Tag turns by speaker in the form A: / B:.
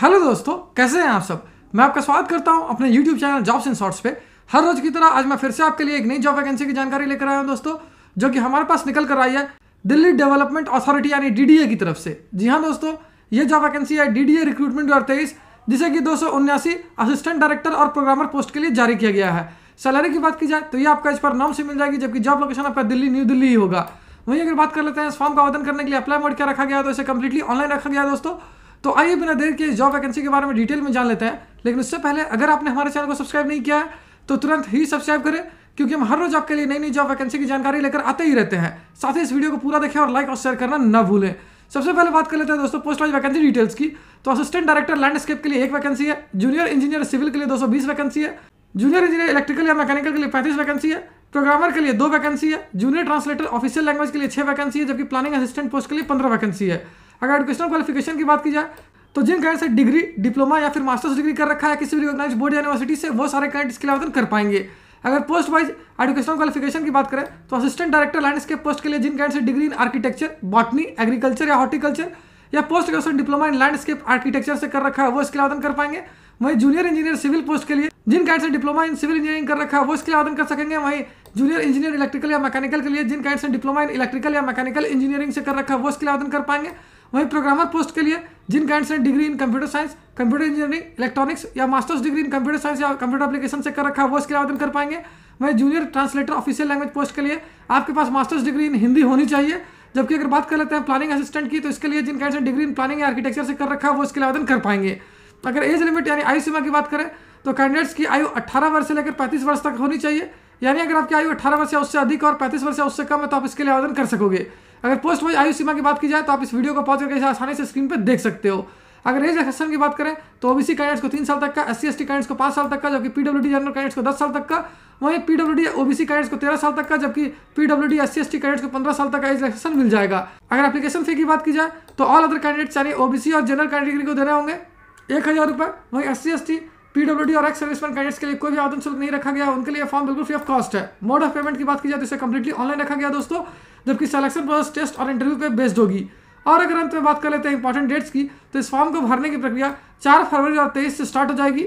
A: hello दोस्तों कैसे हैं आप सब मैं आपका स्वागत करता हूं अपने YouTube channel jobs in shorts पे हर रोज की तरह आज मैं फिर से आपके लिए एक नई जॉब वैकेंसी की जानकारी लेकर आया हूं दोस्तों जो कि हमारे पास निकल कर आई है दिल्ली डेवलपमेंट अथॉरिटी यानी डी की तरफ से जी हाँ दोस्तों ये जॉब वैकेंसी है डी रिक्रूटमेंट दो जिसे कि दो असिस्टेंट डायरेक्टर और प्रोग्रामर पोस्ट के लिए जारी किया गया है सैलरी की बात की जाए तो ये आपको इस पर नाम से मिल जाएगी जबकि जॉब लोकेशन आपका दिल्ली न्यू दिल्ली ही होगा वहीं अगर बात कर लेते हैं इस फॉर्म का आवेदन करने के लिए अप्लाई मोड क्या रखा गया तो इसे कंप्लीटली ऑनलाइन रखा गया दोस्तों तो आइए बिना देर के जॉब वैकेंसी के बारे में डिटेल में जान लेते हैं लेकिन उससे पहले अगर आपने हमारे चैनल को सब्सक्राइब नहीं किया है तो तुरंत ही सब्सक्राइब करें क्योंकि हम हर रोज आपके लिए नई नई जॉब वैकेंसी की जानकारी लेकर आते ही रहते हैं साथ ही इस वीडियो को पूरा देखें और लाइक और शेयर करना न भूलें सबसे पहले बात कर लेते हैं दोस्तों पोस्ट वाइज वैकेंसी डिटेल्स की तो असिस्टेंट डायरेक्टर लैंडस्केप के लिए एक वैकेंसी है जूनियर इंजीनियर सिविल के लिए 220 वैकेंसी है जूनियर इंजीनियर इलेक्ट्रिकल या मैकेनिकल के लिए पैंतीस वैकेंसी है प्रोग्रामर के लिए दो वैकेंसी है जूनियर ट्रांसलेटर ऑफिशियल लैंग्वेज के लिए छह वैकेंसी है जबकि प्लानिंग असिस्टेंट पोस्ट के लिए पंद्रह वैकेंसी है अगर एडुकेशनल क्वालिफिकेशन की बात की जाए तो जिन कैंड से डिग्री डिप्लोमा या फिर मास्टर्स डिग्री कर रखा है किसी भी रिकॉग्नाइज बोर्ड यूनिवर्सिटी से वो सारे कैंड इसके लिए आवेदन कर पाएंगे अगर पोस्ट वाइज एडुकेशनल क्वालिफिकेशन की बात करें तो असिस्टेंट डायरेक्टर लैंडस्केप पोस्ट के लिए जिन कैंड से degree in architecture botany agriculture या हॉर्टिकल्चर या post graduation diploma in landscape architecture से कर रखा है वो इसके लिए आवेदन कर पाएंगे वहीं जूनियर इंजीनियर सिविल पोस्ट के लिए जिन कैंड से डिप्लोमा इन सिविल इंजीनियरिंग कर रखा है वो इसके लिए आवेदन कर सकेंगे वहीं जूनियर इंजीनियर इलेक्ट्रिकल या मैकेनिकल के लिए जिन कैंड से डिप्लोमा इन इलेक्ट्रिकल या मैकेनिकल इंजीनियरिंग से कर रखा है वो इसके लिए आवेदन कर पाएंगे वहीं प्रोग्रामर पोस्ट के लिए जिन कैंडिडेट्स ने degree in computer science computer engineering electronics या masters degree in computer science या कंप्यूटर एप्लीकेशन से कर रखा है वो इसके लिए आवेदन कर पाएंगे वहीं junior translator official language post के लिए आपके पास मास्टर्स डिग्री इन हिंदी होनी चाहिए जबकि अगर बात कर लेते हैं प्लानिंग असिस्टेंट की तो इसके लिए जिन कैंडिडेट्स ने डिग्री इन प्लानिंग या आर्किटेक्चर से कर रखा है वो इसके लिए आवेदन कर पाएंगे अगर एज लिमिट यानी आयु सीमा की बात करें तो कैंडिडेट्स की आयु 18 वर्ष से लेकर 35 वर्ष तक होनी चाहिए यानी अगर आपकी आयु 18 वर्ष या उससे अधिक और 35 वर्ष या उससे कम है तो आप इसके लिए आवेदन कर सकोगे अगर पोस्ट वाइज आयु सीमा की बात की जाए तो आप इस वीडियो को पॉज करके आसानी से स्क्रीन पर देख सकते हो अगर एज एक्सेप्शन की बात करें तो ओबीसी कैंडिडेट्स को तीन साल तक का एस सी कैंडिडेट्स को पांच साल तक का जबकि पीडब्ल्यूडी जनरल कैंडिडेट्स को दस साल तक का वहीं पीडब्ल्यूडी ओबीसी कैंडिडेट्स को तेरह साल तक का जबकि पीडब्ल्यूडी एस सी कैंडिडेट्स को पंद्रह साल तक का एज एक्सेप्शन मिल जाएगा अगर एप्लीकेशन फी की बात की जाए तो ऑल अदर कैंडिडेट्स यानी ओबीसी और जनरल कैटेगरी को देने होंगे एक हज़ार रुपये वहीं एस सी पीडब्ल्यू और एक्स सर्विसमैन कैंडिडेट्स के लिए कोई भी आवेदन शुल्क नहीं रखा गया उनके लिए फॉर्म बिल्कुल फ्री ऑफ कॉस्ट है मोड ऑफ पेमेंट की बात की जाए तो इसे कंप्लीटली ऑनलाइन रखा गया दोस्तों जबकि सिलेक्शन प्रोसेस टेस्ट और इंटरव्यू पे बेस्ड होगी और अगर अंत में बात कर लेते हैं इंपॉर्टेंट डेट्स की तो इस फॉर्म को भरने की प्रक्रिया चार फरवरी और तेईस से स्टार्ट हो जाएगी